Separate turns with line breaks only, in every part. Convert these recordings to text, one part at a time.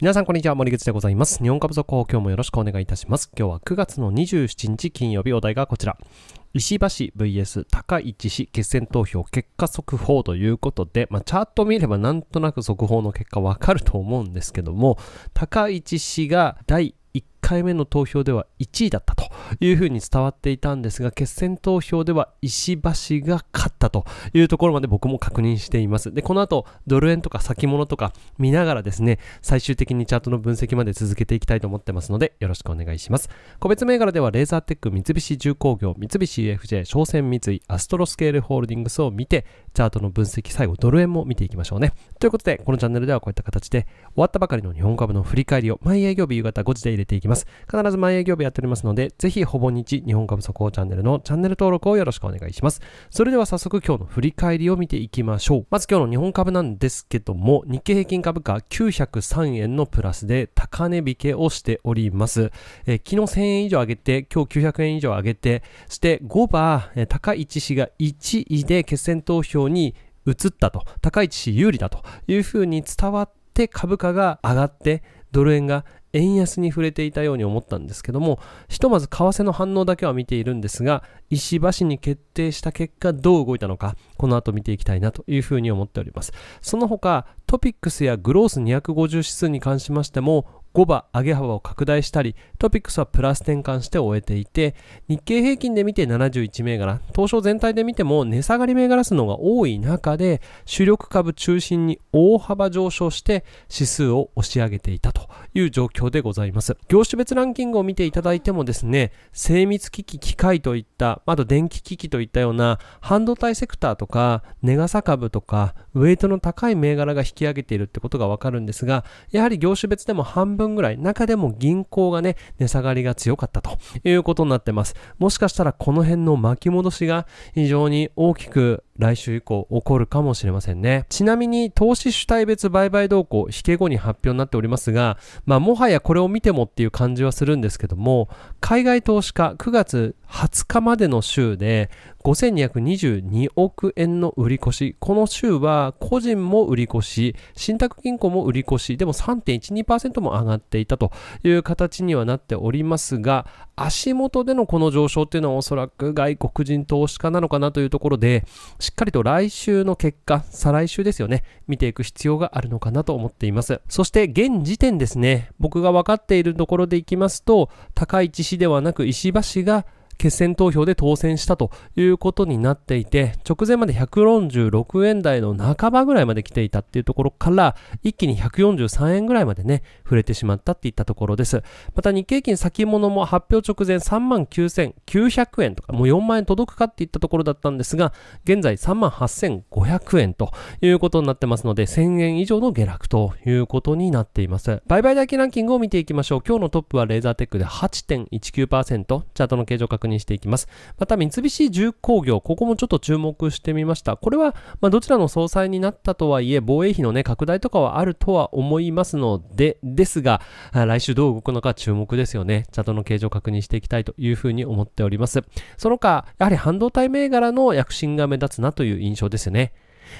皆さん、こんにちは。森口でございます。日本株速報、今日もよろしくお願いいたします。今日は9月の27日金曜日、お題がこちら。石橋 VS 高市氏決選投票結果速報ということで、まあ、チャート見ればなんとなく速報の結果わかると思うんですけども、高市氏が第1 1回目の投票では1位だったというふうに伝わっていたんですが、決選投票では石橋が勝ったというところまで僕も確認しています。で、この後、ドル円とか先物とか見ながらですね、最終的にチャートの分析まで続けていきたいと思ってますので、よろしくお願いします。個別銘柄では、レーザーテック、三菱重工業、三菱 UFJ、商船三井、アストロスケールホールディングスを見て、チャートの分析、最後、ドル円も見ていきましょうね。ということで、このチャンネルではこういった形で、終わったばかりの日本株の振り返りを毎営業日夕方5時で入れていきます。。必ず毎営業日やっておりますので、ぜひほぼ日日本株速報チャンネルのチャンネル登録をよろしくお願いします。それでは早速今日の振り返りを見ていきましょう。まず今日の日本株なんですけども、日経平均株価903円のプラスで高値引けをしております。えー、昨日1000円以上上げて、今日900円以上上げて、そして5番、えー、高市氏が1位で決選投票に移ったと、高市氏有利だというふうに伝わって株価が上がって、ドル円が円安に触れていたように思ったんですけどもひとまず為替の反応だけは見ているんですが石橋に決定した結果どう動いたのかこの後見ていきたいなというふうに思っておりますその他トピックスやグロース250指数に関しましても5場上げ幅を拡大したり、トピックスはプラス転換して終えていて、日経平均で見て71銘柄、東証全体で見ても値下がり銘柄数の方が多い中で、主力株中心に大幅上昇して指数を押し上げていたという状況でございます。業種別ランキングを見ていただいてもですね、精密機器、機械といった、あと電気機器といったような半導体セクターとか、値傘株とか、ウェイトの高い銘柄が引き上げているってことがわかるんですが、やはり業種別でも半分分ぐらい、中でも銀行がね、値下がりが強かったということになってます。もしかしたらこの辺の巻き戻しが非常に大きく来週以降起こるかもしれませんね。ちなみに投資主体別売買動向、引け後に発表になっておりますが、まあもはやこれを見てもっていう感じはするんですけども、海外投資家9月20日までの週で5222億円の売り越し。この週は個人も売り越し、信託銀行も売り越し、でも3.12%も上がっていたという形にはなっておりますが、足元でのこの上昇っていうのはおそらく外国人投資家なのかなというところで、しっかりと来週の結果、再来週ですよね、見ていく必要があるのかなと思っています。そして現時点ですね、僕が分かっているところでいきますと、高い市市ではなく石橋が決選投票で当選したということになっていて、直前まで146円台の半ばぐらいまで来ていたっていうところから、一気に143円ぐらいまでね、触れてしまったっていったところです。また日経金先物も発表直前39,900円とか、もう4万円届くかっていったところだったんですが、現在38,500円ということになってますので、1000円以上の下落ということになっています。売買代金ランキングを見ていきましょう。今日のトップはレーザーテックで8.19%、チャートの形状確認認していきます。また、三菱重工業、ここもちょっと注目してみました。これは、まあ、どちらの総裁になったとはいえ、防衛費のね、拡大とかはあるとは思いますので、ですが、来週どう動くのか注目ですよね。チャートの形状確認していきたいというふうに思っております。その他、やはり半導体銘柄の躍進が目立つなという印象ですよね。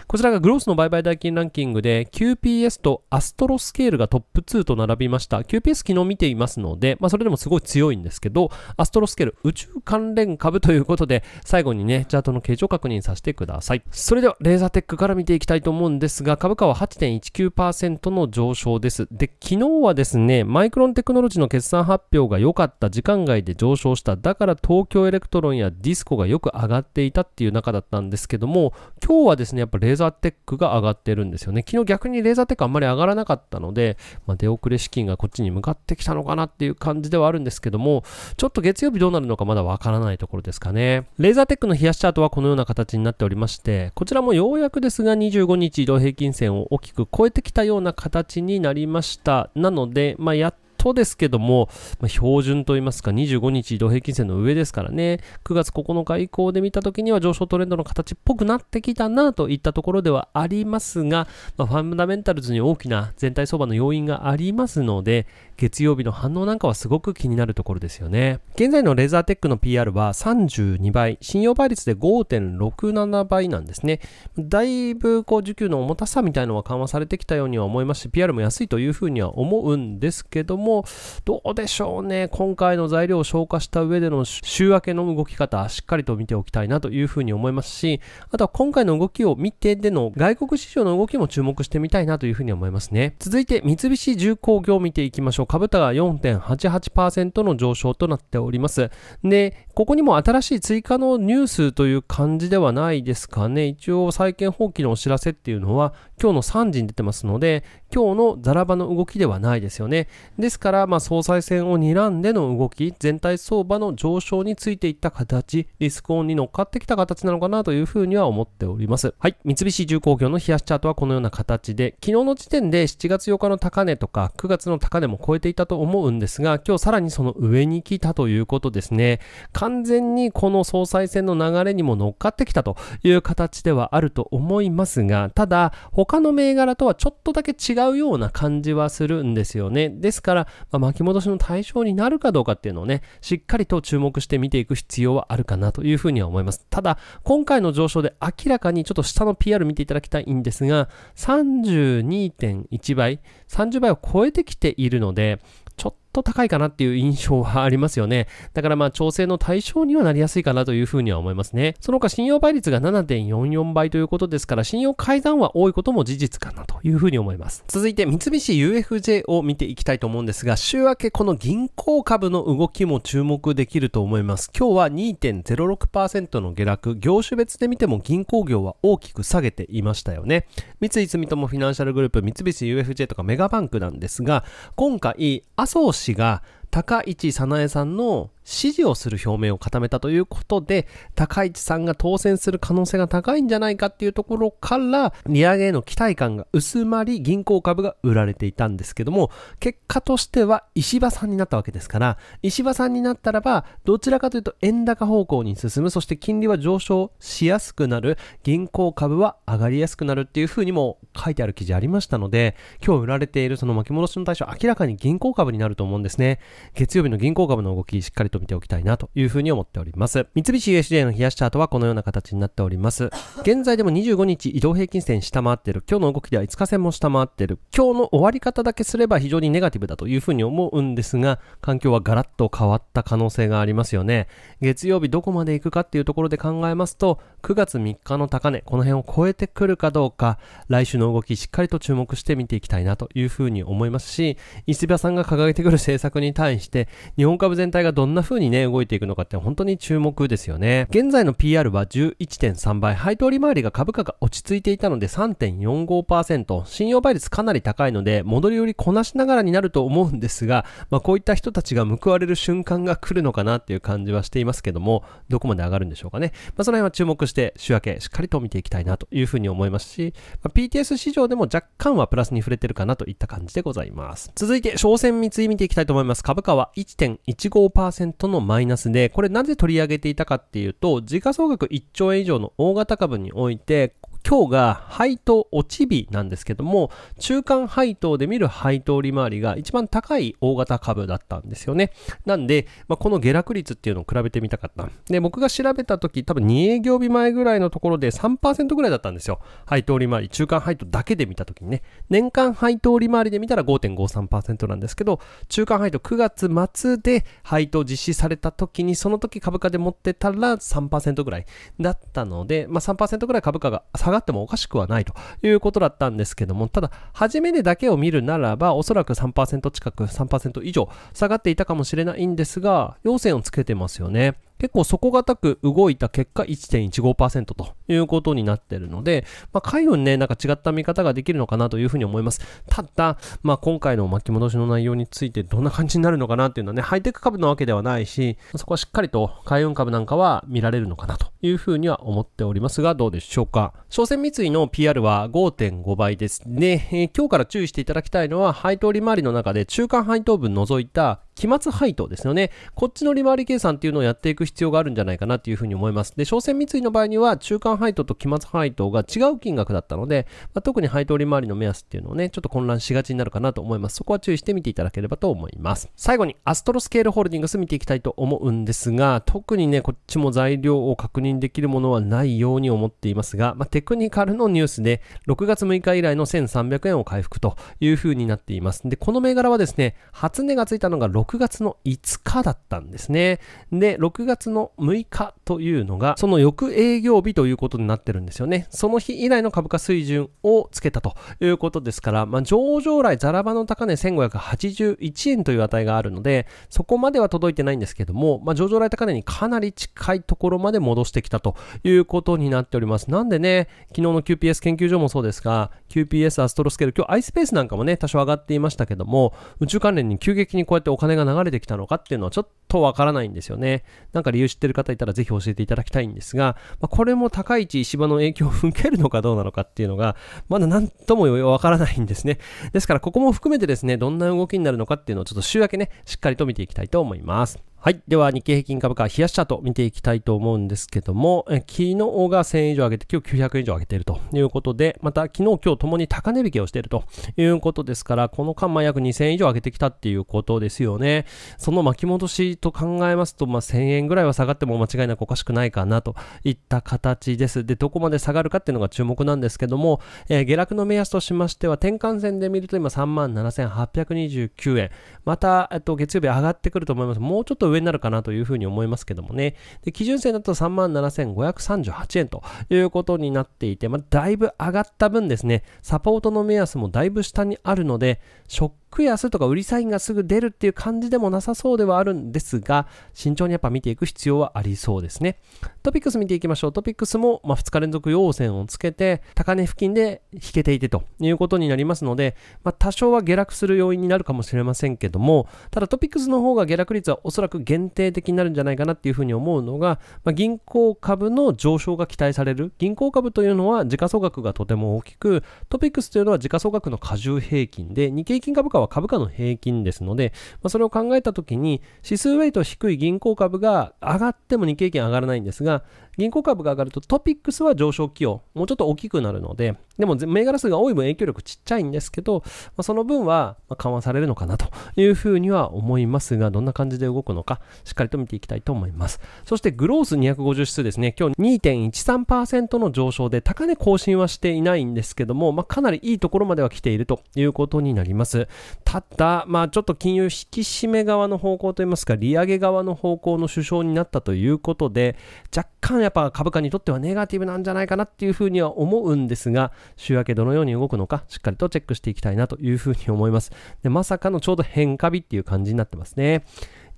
こちらがグロースの売買代金ランキングで QPS とアストロスケールがトップ2と並びました。QPS 昨日見ていますので、まあ、それでもすごい強いんですけど、アストロスケール宇宙関連株ということで、最後にね、チャートの形状確認させてください。それでは、レーザーテックから見ていきたいと思うんですが、株価は8.19%の上昇です。で、昨日はですね、マイクロンテクノロジーの決算発表が良かった、時間外で上昇した、だから東京エレクトロンやディスコがよく上がっていたっていう中だったんですけども、今日はですね、やっぱレーザーテックが上がってるんですよね。昨日逆にレーザーテックあんまり上がらなかったので、まあ、出遅れ資金がこっちに向かってきたのかなっていう感じではあるんですけども、ちょっと月曜日どうなるのかまだわからないところですかね。レーザーテックの冷やしチャートはこのような形になっておりまして、こちらもようやくですが25日移動平均線を大きく超えてきたような形になりました。なので、まあ、やっとですけども、まあ、標準といいますか、25日移動平均線の上ですからね、9月9日以降で見た時には上昇トレンドの形っぽくなってきたなといったところではありますが、まあ、ファンダメンタルズに大きな全体相場の要因がありますので、月曜日の反応なんかはすごく気になるところですよね。現在のレザーテックの PR は32倍、信用倍率で5.67倍なんですね。だいぶこう需給の重たさみたいのは緩和されてきたようには思いますし、PR も安いというふうには思うんですけども、どうでしょうね。今回の材料を消化した上での週明けの動き方、しっかりと見ておきたいなというふうに思いますし、あとは今回の動きを見てでの外国市場の動きも注目してみたいなというふうに思いますね。続いて三菱重工業を見ていきましょう株価が4.88%の上昇となっております。で、ここにも新しい追加のニュースという感じではないですかね。一応債権放棄のお知らせっていうのは今日の3時に出てますので、今日のザラ場の動きではないですよね。ですから、まあ、総裁選を睨んでの動き、全体相場の上昇についていった形、リスクオンに乗っかってきた形なのかなというふうには思っております。はい。三菱重工業の冷やしチャートはこのような形で、昨日の時点で7月8日の高値とか9月の高値も超えていたと思うんですが、今日さらにその上に来たということですね。完全にこの総裁選の流れにも乗っかってきたという形ではあると思いますが、ただ、他の銘柄とはちょっとだけ違うような感じはするんですよね。ですから、まあ、巻き戻しの対象になるかどうかっていうのをね、しっかりと注目して見ていく必要はあるかなというふうには思います。ただ、今回の上昇で明らかにちょっと下の PR 見ていただきたいんですが、32.1倍、30倍を超えてきているので、と高いかなっていう印象はありますよね。だからまあ調整の対象にはなりやすいかなというふうには思いますね。その他信用倍率が7.44倍ということですから信用改ざんは多いことも事実かなというふうに思います。続いて三菱 UFJ を見ていきたいと思うんですが週明けこの銀行株の動きも注目できると思います。今日は2.06%の下落、業種別で見ても銀行業は大きく下げていましたよね。三井住友フィナンシャルグループ、三菱 UFJ とかメガバンクなんですが今回麻生詞が高市早苗さんの支持をする表明を固めたということで、高市さんが当選する可能性が高いんじゃないかっていうところから、利上げへの期待感が薄まり、銀行株が売られていたんですけども、結果としては石破さんになったわけですから、石破さんになったらば、どちらかというと円高方向に進む、そして金利は上昇しやすくなる、銀行株は上がりやすくなるっていうふうにも書いてある記事ありましたので、今日売られているその巻き戻しの対象、明らかに銀行株になると思うんですね。月曜日の銀行株の動き、しっかりと見ておきたいなというふうに思っております。三菱 USJ の冷やしチャートはこのような形になっております。現在でも25日移動平均線下回ってる。今日の動きでは5日線も下回ってる。今日の終わり方だけすれば非常にネガティブだというふうに思うんですが、環境はガラッと変わった可能性がありますよね。月曜日どこまで行くかっていうところで考えますと、9月3日の高値、この辺を超えてくるかどうか、来週の動きしっかりと注目して見ていきたいなというふうに思いますし、石破さんが掲げてくる政策に対して、日本株全体がどんなな風にね、動いていくのかって本当に注目ですよね。現在の PR は11.3倍、配当利回りが株価が落ち着いていたので3.45%、信用倍率かなり高いので、戻り売りこなしながらになると思うんですが、まあ、こういった人たちが報われる瞬間が来るのかなっていう感じはしていますけども、どこまで上がるんでしょうかね。まあ、その辺は注目して週明けしっかりと見ていきたいなという風に思いますし、まあ、PTS 市場でも若干はプラスに触れてるかなといった感じでございます。続いて、商船三井見ていきたいと思います。株価は1.15% 3%のマイナスで、これなぜ取り上げていたかっていうと、時価総額1兆円以上の大型株において、今日が配当落ち日なんですけども、中間配当で見る配当利回りが一番高い大型株だったんですよね。なんで、まあ、この下落率っていうのを比べてみたかった。で、僕が調べた時、多分2営業日前ぐらいのところで3%ぐらいだったんですよ。配当利回り、中間配当だけで見た時にね。年間配当利回りで見たら5.53%なんですけど、中間配当9月末で配当実施された時に、その時株価で持ってたら3%ぐらいだったので、まあ、3%ぐらい株価が下下がってもおかしくはないということだったんですけども、ただ、初め値だけを見るならば、おそらく3%近く、3%以上下がっていたかもしれないんですが、陽線をつけてますよね。結構底堅く動いた結果1.15%ということになってるので、まあ、海運ね、なんか違った見方ができるのかなというふうに思います。ただ、まあ、今回の巻き戻しの内容についてどんな感じになるのかなっていうのはね、ハイテク株なわけではないし、そこはしっかりと海運株なんかは見られるのかなというふうには思っておりますが、どうでしょうか。商船三井の PR は5.5倍ですね。えー、今日から注意していただきたいのは、配当利回りの中で中間配当分除いた期末配当ですよね。こっちの利回り計算っていうのをやっていく必要があるんじゃないかなというふうに思います。で、商船三井の場合には中間配当と期末配当が違う金額だったので、まあ、特に配当利回りの目安っていうのをね、ちょっと混乱しがちになるかなと思います。そこは注意してみていただければと思います。最後にアストロスケールホールディングス見ていきたいと思うんですが、特にね、こっちも材料を確認できるものはないように思っていますが、まあ、テクニカルのニュースで6月6日以来の1300円を回復というふうになっています。で、この銘柄はですね、初値がついたのが6 6月の5日だったんですね。で、6月の6日というのが、その翌営業日ということになってるんですよね。その日以来の株価水準をつけたということですから、まあ、上場来ザラバの高値1581円という値があるので、そこまでは届いてないんですけども、まあ、上場来高値にかなり近いところまで戻してきたということになっております。なんでね、昨日の QPS 研究所もそうですが、QPS アストロスケール、今日 iSpace なんかもね、多少上がっていましたけども、宇宙関連に急激にこうやってお金がが流れてきたのかっていうのをちょっとわからないんですよね。なんか理由知ってる方いたらぜひ教えていただきたいんですが、まあ、これも高市石破の影響を受けるのかどうなのかっていうのが、まだ何ともわからないんですね。ですからここも含めてですね、どんな動きになるのかっていうのをちょっと週明けね、しっかりと見ていきたいと思います。はい。では、日経平均株価、冷やしチャート見ていきたいと思うんですけども、え昨日が1000円以上上げて、今日900円以上上げているということで、また昨日、今日ともに高値引きをしているということですから、この間、ま約2000円以上上げてきたっていうことですよね。その巻き戻しと考えますと、まあ、1000円ぐらいは下がっても間違いなくおかしくないかなといった形です。で、どこまで下がるかっていうのが注目なんですけども、えー、下落の目安としましては、転換線で見ると今37,829円。また、えっと、月曜日上がってくると思います。もうちょっと上になるかなというふうに思いますけどもね。で、基準線だと37,538円ということになっていて、まあ、だいぶ上がった分ですね、サポートの目安もだいぶ下にあるので、ショッ悔やすとか売りサインがすぐ出るっていう感じでもなさそうではあるんですが、慎重にやっぱ見ていく必要はありそうですね。トピックス見ていきましょう。トピックスも、ま2日連続陽線をつけて、高値付近で引けていてということになりますので、まあ、多少は下落する要因になるかもしれませんけども、ただトピックスの方が下落率はおそらく限定的になるんじゃないかなっていうふうに思うのが、まあ、銀行株の上昇が期待される。銀行株というのは時価総額がとても大きく、トピックスというのは時価総額の過重平均で、日経金株価は株価の平均ですので、まあ、それを考えたときに、指数ウェイト低い銀行株が上がっても日経平均上がらないんですが、銀行株が上がるとトピックスは上昇気温、もうちょっと大きくなるので、でも銘柄数が多い分影響力ちっちゃいんですけど、まあ、その分は緩和されるのかなというふうには思いますが、どんな感じで動くのか、しっかりと見ていきたいと思います。そしてグロース250指数ですね、今日2.13%の上昇で、高値更新はしていないんですけども、まあ、かなりいいところまでは来ているということになります。ただ、まあ、ちょっと金融引き締め側の方向といいますか、利上げ側の方向の首相になったということで、若干やっぱ株価にとってはネガティブなんじゃないかなっていうふうには思うんですが、週明けどのように動くのか、しっかりとチェックしていきたいなというふうに思います。で、まさかのちょうど変化日っていう感じになってますね。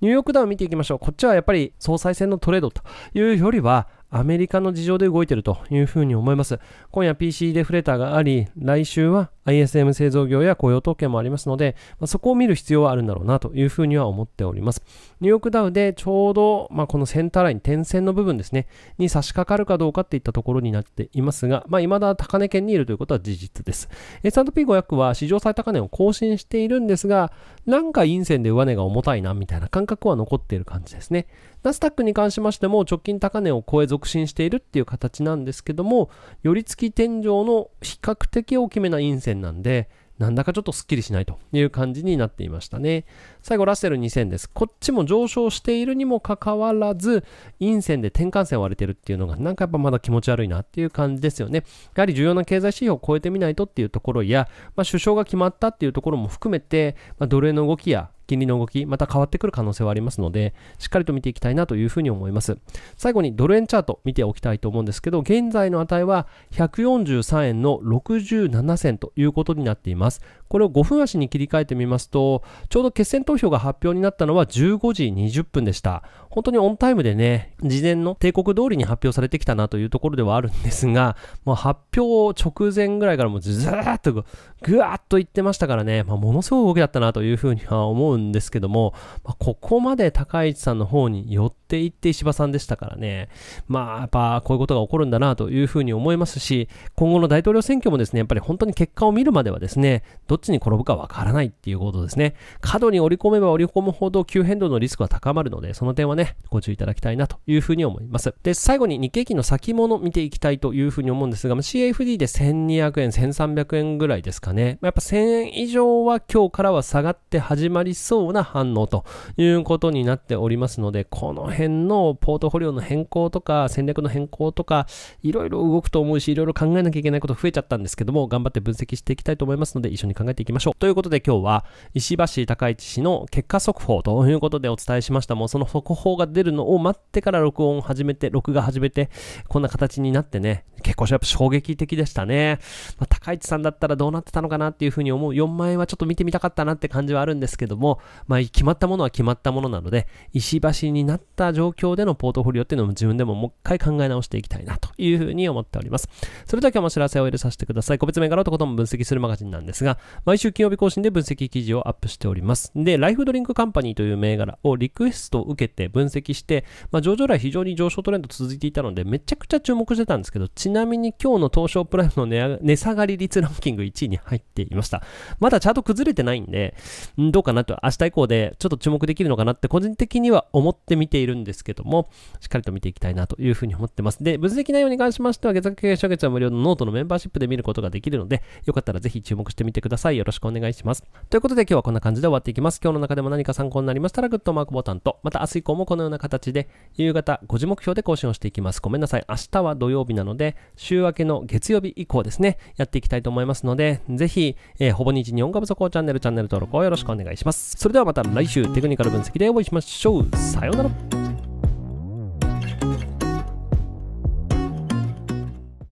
ニューヨークダウン見ていきましょう。こっちはやっぱり総裁選のトレードというよりは、アメリカの事情で動いてるというふうに思います。今夜 PC デフレーターがあり、来週は ISM 製造業や雇用統計もありますので、まあ、そこを見る必要はあるんだろうなというふうには思っております。ニューヨークダウでちょうど、まあ、このセンターライン、点線の部分ですね、に差し掛かるかどうかっていったところになっていますが、まあ、未だ高値圏にいるということは事実です。S&P500 は史上最高値を更新しているんですが、なんか陰線で上値が重たいなみたいな感覚は残っている感じですね。ナスダックに関しましても直近高値を超え続伸しているっていう形なんですけども、寄り付き天井の比較的大きめな陰線なんで、なんだかちょっとスッキリしないという感じになっていましたね。最後、ラッセル2000です。こっちも上昇しているにもかかわらず、陰線で転換線割れてるっていうのが、なんかやっぱまだ気持ち悪いなっていう感じですよね。やはり重要な経済指標を超えてみないとっていうところや、まあ、首相が決まったっていうところも含めて、まあ、の動きや、金利の動き、また変わってくる可能性はありますので、しっかりと見ていきたいなというふうに思います。最後にドル円チャート見ておきたいと思うんですけど、現在の値は143円の67銭ということになっています。これを5分足に切り替えてみますと、ちょうど決選投票が発表になったのは15時20分でした。本当にオンタイムでね、事前の帝国通りに発表されてきたなというところではあるんですが、もう発表直前ぐらいからもうずーっとぐわーっと言ってましたからね、まあ、ものすごい動きだったなというふうには思うんですけども、まあ、ここまで高市さんの方に寄っていって石破さんでしたからね、まあやっぱこういうことが起こるんだなというふうに思いますし、今後の大統領選挙もですね、やっぱり本当に結果を見るまではですね、どちに転ぶかわからないっていうことですね。角に折り込めば折り込むほど急変動のリスクは高まるので、その点はね、ご注意いただきたいなというふうに思います。で、最後に日経金の先物見ていきたいというふうに思うんですが、CFD で1200円、1300円ぐらいですかね。やっぱ1000円以上は今日からは下がって始まりそうな反応ということになっておりますので、この辺のポートフォリオの変更とか、戦略の変更とか、いろいろ動くと思うし、いろいろ考えなきゃいけないこと増えちゃったんですけども、頑張って分析していきたいと思いますので、一緒に考ええていきましょう。ということで今日は石橋高市氏の結果速報ということでお伝えしましたもうその速報が出るのを待ってから録音を始めて、録画始めて、こんな形になってね、結構やっぱ衝撃的でしたね。まあ、高市さんだったらどうなってたのかなっていうふうに思う4万円はちょっと見てみたかったなって感じはあるんですけども、まあ、決まったものは決まったものなので、石橋になった状況でのポートフォリオっていうのも自分でももう一回考え直していきたいなというふうに思っております。それでは今日もお知らせを入れさせてください。個別銘柄をとことん分析するマガジンなんですが、毎週金曜日更新で分析記事をアップしております。で、ライフドリンクカンパニーという銘柄をリクエストを受けて分析して、まあ、上場来非常に上昇トレンド続いていたので、めちゃくちゃ注目してたんですけど、ちなみに今日の東証プライムの値下がり率ランキング1位に入っていました。まだチャート崩れてないんで、どうかなと、明日以降でちょっと注目できるのかなって個人的には思って見ているんですけども、しっかりと見ていきたいなというふうに思ってます。で、物理的内容に関しましては、月額経営者月は無料のノートのメンバーシップで見ることができるので、よかったらぜひ注目してみてください。よろしくお願いします。ということで今日はこんな感じで終わっていきます。今日の中でも何か参考になりましたら、グッドマークボタンと、また明日以降もこのような形で、夕方5時目標で更新をしていきます。ごめんなさい。明日は土曜日なので、週明けの月曜日以降ですね、やっていきたいと思いますので、ぜひ、えー、ほぼ日日本語不足チャンネルチャンネル登録をよろしくお願いします。それではまた来週テクニカル分析でお会いしましょう。さようなら。